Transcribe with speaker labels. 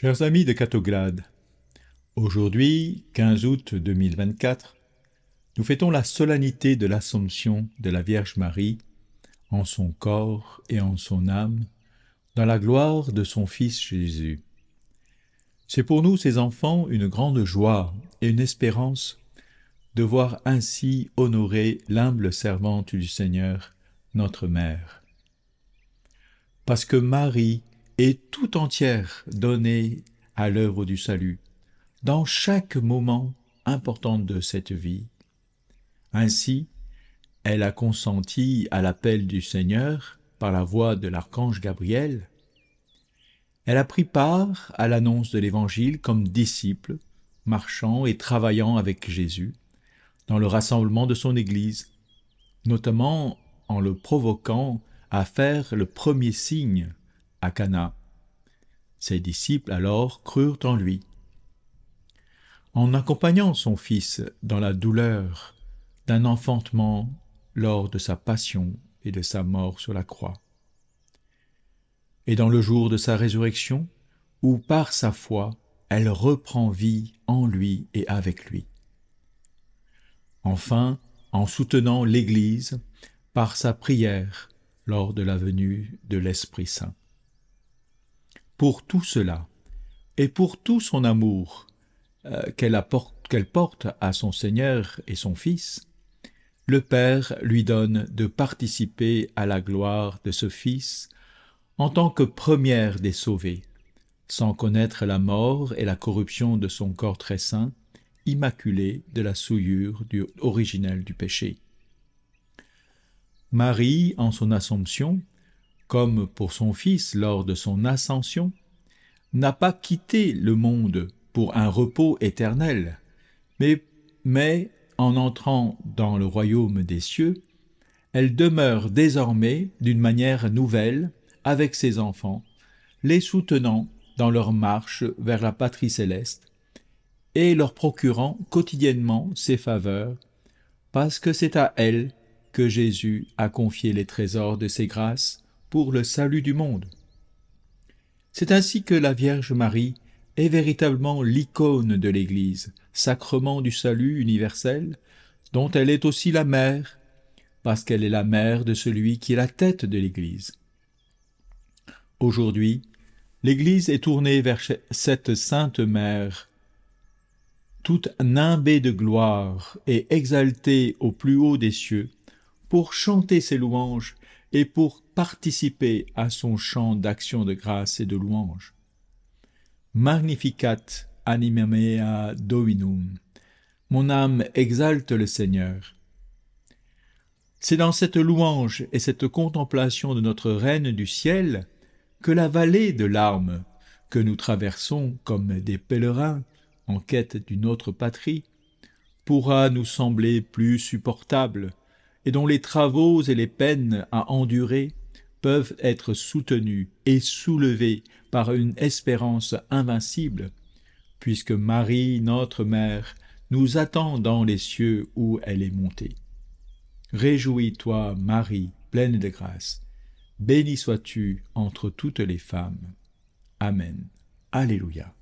Speaker 1: Chers amis de Catoglade, aujourd'hui, 15 août 2024, nous fêtons la solennité de l'Assomption de la Vierge Marie, en son corps et en son âme, dans la gloire de son Fils Jésus. C'est pour nous, ses enfants, une grande joie et une espérance de voir ainsi honorer l'humble servante du Seigneur, notre Mère. Parce que Marie, et tout entière donnée à l'œuvre du salut, dans chaque moment important de cette vie. Ainsi, elle a consenti à l'appel du Seigneur par la voix de l'archange Gabriel. Elle a pris part à l'annonce de l'Évangile comme disciple, marchant et travaillant avec Jésus dans le rassemblement de son Église, notamment en le provoquant à faire le premier signe à Cana. Ses disciples alors crurent en lui. En accompagnant son fils dans la douleur d'un enfantement lors de sa passion et de sa mort sur la croix. Et dans le jour de sa résurrection, où par sa foi, elle reprend vie en lui et avec lui. Enfin, en soutenant l'Église par sa prière lors de la venue de l'Esprit Saint pour tout cela et pour tout son amour euh, qu'elle porte à son Seigneur et son Fils, le Père lui donne de participer à la gloire de ce Fils en tant que première des sauvés, sans connaître la mort et la corruption de son corps très saint, immaculé de la souillure du, originelle du péché. Marie, en son Assomption, comme pour son Fils lors de son ascension, n'a pas quitté le monde pour un repos éternel, mais, mais en entrant dans le royaume des cieux, elle demeure désormais d'une manière nouvelle avec ses enfants, les soutenant dans leur marche vers la patrie céleste et leur procurant quotidiennement ses faveurs, parce que c'est à elle que Jésus a confié les trésors de ses grâces pour le salut du monde. C'est ainsi que la Vierge Marie est véritablement l'icône de l'Église, sacrement du salut universel, dont elle est aussi la mère, parce qu'elle est la mère de celui qui est la tête de l'Église. Aujourd'hui, l'Église est tournée vers cette sainte mère, toute nimbée de gloire et exaltée au plus haut des cieux, pour chanter ses louanges et pour participer à son chant d'action de grâce et de louange. Magnificat mea dominum. Mon âme exalte le Seigneur. C'est dans cette louange et cette contemplation de notre Reine du ciel que la vallée de larmes, que nous traversons comme des pèlerins en quête d'une autre patrie, pourra nous sembler plus supportable, et dont les travaux et les peines à endurer peuvent être soutenus et soulevés par une espérance invincible, puisque Marie, notre Mère, nous attend dans les cieux où elle est montée. Réjouis-toi, Marie, pleine de grâce. Bénie sois-tu entre toutes les femmes. Amen. Alléluia.